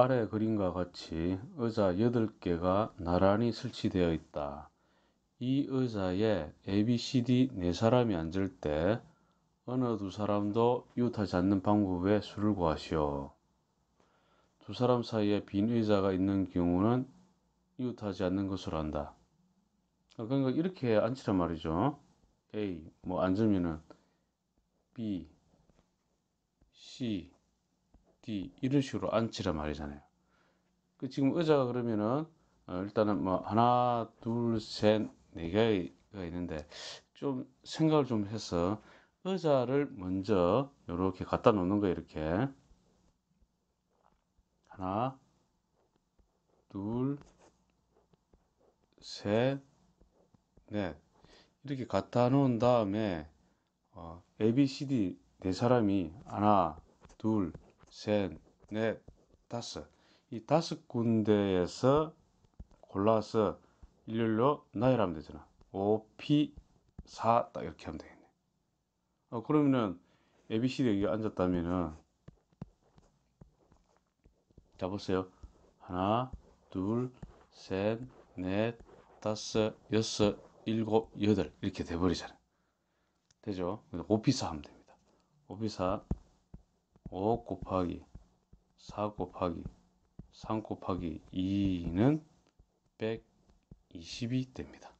아래 그림과 같이 의자 8개가 나란히 설치되어 있다. 이 의자에 ABCD 4사람이 앉을 때 어느 두 사람도 이웃하지 않는 방법에 수를 구하시오. 두 사람 사이에 빈 의자가 있는 경우는 이웃하지 않는 것으로 한다. 아, 그러니까 이렇게 앉으란 말이죠. A, 뭐 앉으면은 B, C, 뒤 이런 식으로 앉히란 말이잖아요. 그 지금 의자가 그러면은 어, 일단은 뭐 하나 둘셋네 개가 있는데 좀 생각을 좀 해서 의자를 먼저 이렇게 갖다 놓는 거예요. 이렇게 하나 둘 셋넷 이렇게 갖다 놓은 다음에 어, A, B, C, D 네 사람이 하나 둘 셋, 넷, 다섯. 이 다섯 군데에서 골라서 일렬로 나열하면 되잖아. 5P 4 딱 이렇게 하면 되겠네. 어, 그러면은 ABCD 여기 앉았다면은 자 보세요. 하나, 둘, 셋, 넷, 다섯, 여섯, 일곱, 여덟 이렇게 돼버리잖아요. 되죠? 5P4 하면 됩니다. 5P4 5 곱하기 4 곱하기 3 곱하기 2는 1 2 0이 됩니다.